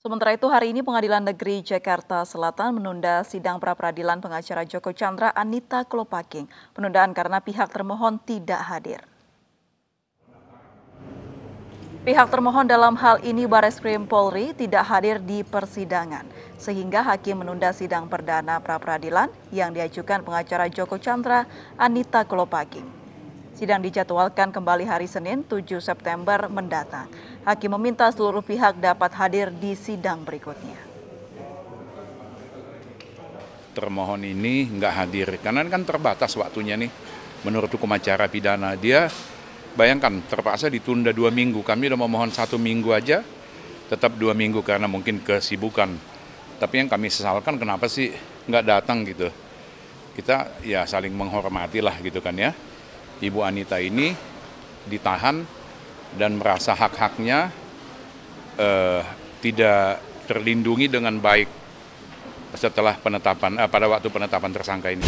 Sementara itu hari ini Pengadilan Negeri Jakarta Selatan menunda sidang pra-peradilan pengacara Joko Chandra Anita Klopaking. Penundaan karena pihak termohon tidak hadir. Pihak termohon dalam hal ini Bareskrim Polri tidak hadir di persidangan, sehingga hakim menunda sidang perdana pra-peradilan yang diajukan pengacara Joko Chandra Anita Klopaking. Sidang dijadwalkan kembali hari Senin 7 September mendatang. Hakim meminta seluruh pihak dapat hadir di sidang berikutnya. Termohon ini nggak hadir, karena kan terbatas waktunya nih. Menurut hukum acara pidana, dia bayangkan terpaksa ditunda dua minggu. Kami udah memohon satu minggu aja, tetap dua minggu karena mungkin kesibukan. Tapi yang kami sesalkan kenapa sih nggak datang gitu. Kita ya saling menghormati lah gitu kan ya. Ibu Anita ini ditahan dan merasa hak-haknya eh, tidak terlindungi dengan baik setelah penetapan eh, pada waktu penetapan tersangka ini.